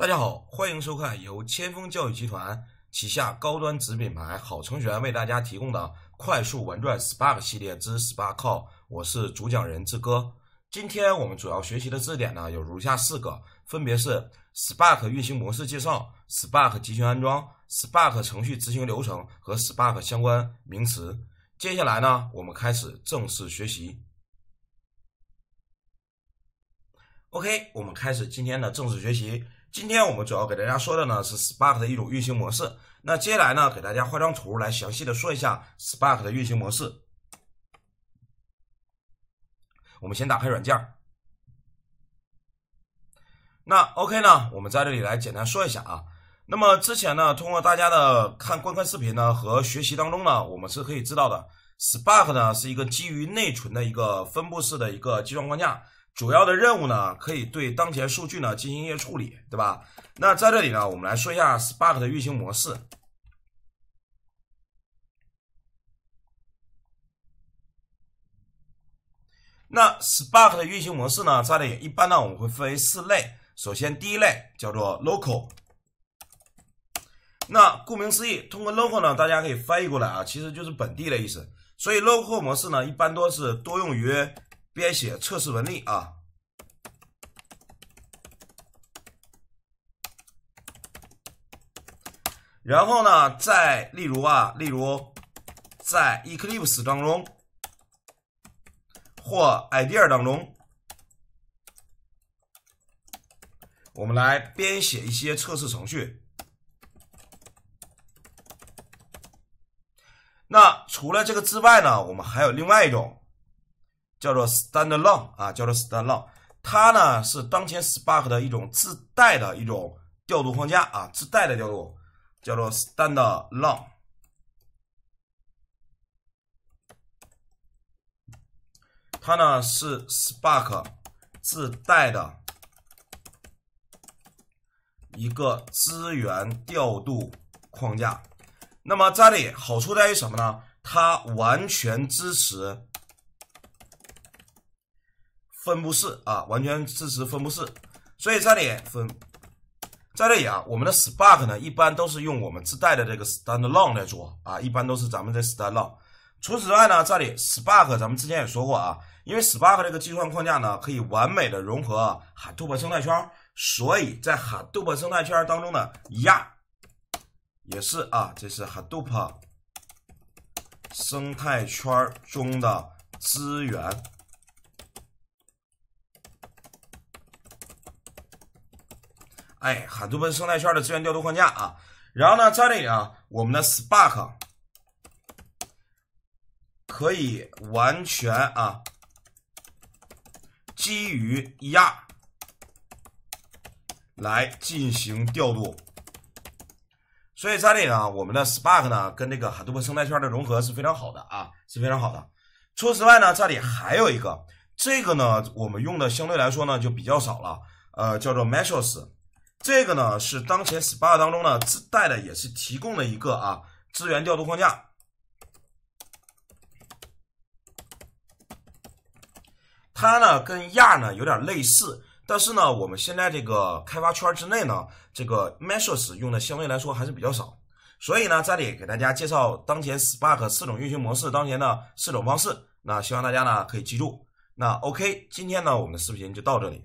大家好，欢迎收看由千锋教育集团旗下高端子品牌好成员为大家提供的快速玩转 Spark 系列之 Spark。我是主讲人志哥。今天我们主要学习的字典呢有如下四个，分别是 Spark 运行模式介绍、Spark 集群安装、Spark 程序执行流程和 Spark 相关名词。接下来呢，我们开始正式学习。OK，我们开始今天的正式学习。今天我们主要给大家说的呢是 Spark 的一种运行模式。那接下来呢，给大家画张图来详细的说一下 Spark 的运行模式。我们先打开软件。那 OK 呢，我们在这里来简单说一下啊。那么之前呢，通过大家的看观看视频呢和学习当中呢，我们是可以知道的，Spark 呢是一个基于内存的一个分布式的一个计算框架。主要的任务呢，可以对当前数据呢进行一些处理，对吧？那在这里呢，我们来说一下 Spark 的运行模式。那 Spark 的运行模式呢，在这里一般呢，我们会分为四类。首先，第一类叫做 Local。那顾名思义，通过 Local 呢，大家可以翻译过来啊，其实就是本地的意思。所以，Local 模式呢，一般都是多用于。编写测试文例啊，然后呢，在例如啊，例如在 Eclipse 当中或 Idea 当中，我们来编写一些测试程序。那除了这个之外呢，我们还有另外一种。叫做 Standalone 啊，叫做 Standalone，它呢是当前 Spark 的一种自带的一种调度框架啊，自带的调度叫做 Standalone，它呢是 Spark 自带的一个资源调度框架。那么这里好处在于什么呢？它完全支持。分布式啊，完全支持分布式，所以这里，分，在这里啊，我们的 Spark 呢，一般都是用我们自带的这个 Standalone 来做啊，一般都是咱们这 Standalone。除此之外呢，这里 Spark 咱们之前也说过啊，因为 Spark 这个计算框架呢，可以完美的融合 Hadoop 生态圈，所以在 Hadoop 生态圈当中的样也是啊，这是 Hadoop 生态圈中的资源。哎 h 杜奔生态圈的资源调度框架啊，然后呢，在这里啊，我们的 Spark 可以完全啊基于 E R 来进行调度，所以在这里呢，我们的 Spark 呢跟这个 h 杜奔生态圈的融合是非常好的啊，是非常好的。除此之外呢，这里还有一个，这个呢，我们用的相对来说呢就比较少了，呃，叫做 Mesos。这个呢是当前 Spark 当中呢自带的，也是提供了一个啊资源调度框架。它呢跟亚呢有点类似，但是呢我们现在这个开发圈之内呢，这个 Man s 用的相对来说还是比较少，所以呢这里给大家介绍当前 Spark 四种运行模式，当前的四种方式。那希望大家呢可以记住。那 OK，今天呢我们的视频就到这里。